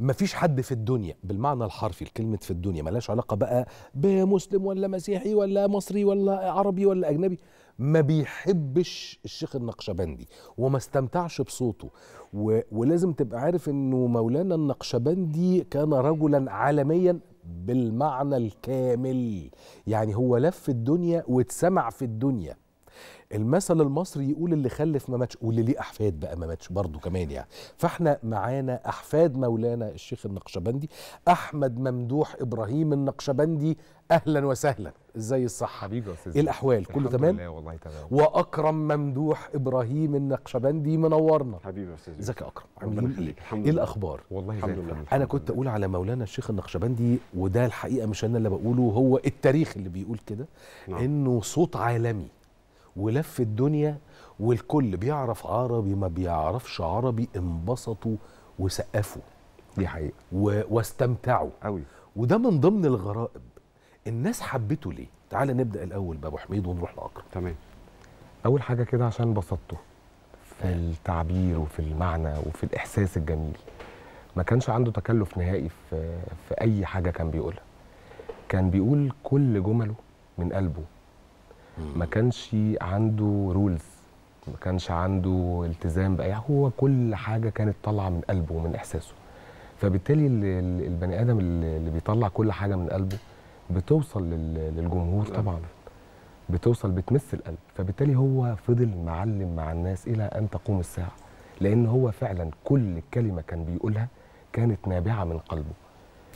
مفيش حد في الدنيا بالمعنى الحرفي لكلمه في الدنيا ملاش علاقه بقى بمسلم ولا مسيحي ولا مصري ولا عربي ولا اجنبي ما بيحبش الشيخ النقشبندي وما استمتعش بصوته و... ولازم تبقى عارف انه مولانا النقشبندي كان رجلا عالميا بالمعنى الكامل يعني هو لف الدنيا واتسمع في الدنيا المثل المصري يقول اللي خلف ما ماتش واللي ليه احفاد بقى ما ماتش برضه كمان يعني فاحنا معانا احفاد مولانا الشيخ النقشبندي احمد ممدوح ابراهيم النقشبندي اهلا وسهلا ازاي الصحه حبيبي يا استاذ ايه الاحوال كله تمام الحمد لله والله تمام واكرم ممدوح ابراهيم النقشبندي منورنا حبيبي يا استاذ ازيك يا اكرم ربنا إيه؟ يخليك الحمد إيه لله ايه الاخبار والله زي الحمد لله انا كنت اقول على مولانا الشيخ النقشبندي وده الحقيقه مش انا اللي بقوله هو التاريخ اللي بيقول كده نعم. انه صوت عالمي ولف الدنيا والكل بيعرف عربي ما بيعرفش عربي انبسطوا وسقفوا دي حقيقة و... واستمتعوا أوي. وده من ضمن الغرائب الناس حبته ليه؟ تعال نبدأ الأول بأبو حميد ونروح لأكرم تمام أول حاجة كده عشان بسطته في التعبير وفي المعنى وفي الإحساس الجميل ما كانش عنده تكلف نهائي في, في أي حاجة كان بيقولها كان بيقول كل جمله من قلبه ما كانش عنده رولز ما كانش عنده التزام باي هو كل حاجه كانت طالعه من قلبه ومن احساسه فبالتالي البني ادم اللي بيطلع كل حاجه من قلبه بتوصل للجمهور طبعا بتوصل بتمس القلب فبالتالي هو فضل معلم مع الناس الى ان تقوم الساعه لان هو فعلا كل كلمه كان بيقولها كانت نابعه من قلبه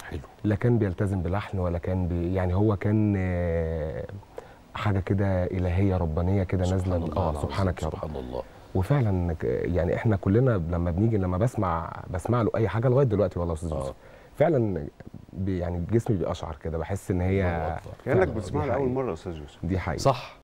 حلو لا كان بيلتزم بلحن ولا كان بي يعني هو كان حاجه كده الهيه ربانيه كده نازله من الله آه، سبحانك يا رب سبحان الله وفعلا يعني احنا كلنا لما بنيجي لما بسمع بسمع له اي حاجه لغايه دلوقتي والله استاذ آه. فعلا بي يعني جسمي بيقشعر كده بحس ان هي كانك بتسمعها لاول مره يا استاذ يوسف دي حقيقه صح